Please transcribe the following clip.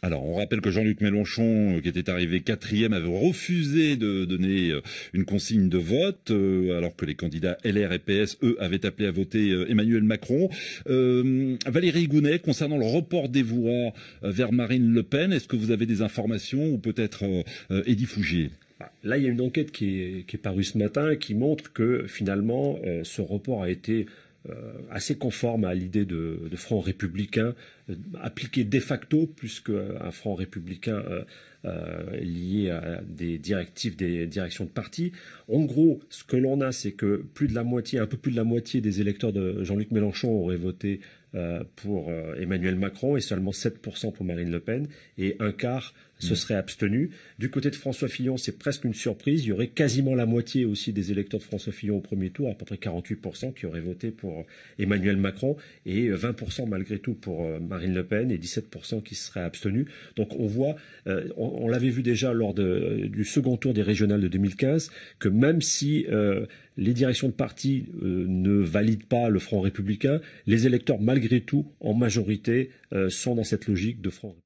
Alors, on rappelle que Jean-Luc Mélenchon, euh, qui était arrivé quatrième, avait refusé de donner euh, une consigne de vote, euh, alors que les candidats LR et PS, eux, avaient appelé à voter Emmanuel Macron. Valérie Gounet, concernant le report des voix vers Marine Le Pen, est-ce que vous avez des informations ou peut-être Edith Fougier bah, Là, il y a une enquête qui est, parue ce matin qui montre que finalement, ce report a été euh, assez conforme à l'idée de, de, front républicain euh, appliqué de facto plus qu'un front républicain euh, lié à des directives des directions de parti. En gros, ce que l'on a, c'est que plus de la moitié, un peu plus de la moitié des électeurs de Jean-Luc Mélenchon auraient voté euh, pour euh, Emmanuel Macron et seulement 7% pour Marine Le Pen et un quart se mm. serait abstenu. Du côté de François Fillon, c'est presque une surprise. Il y aurait quasiment la moitié aussi des électeurs de François Fillon au premier tour, à peu près 48% qui auraient voté pour euh, Emmanuel Macron et 20% malgré tout pour Marine Le Pen et 17% qui se seraient abstenus. Donc on voit, on, l'avait vu déjà lors du second tour des régionales de 2015, que même si les directions de parti ne valident pas le Front républicain, les électeurs, malgré malgré tout, en majorité, euh, sont dans cette logique de France.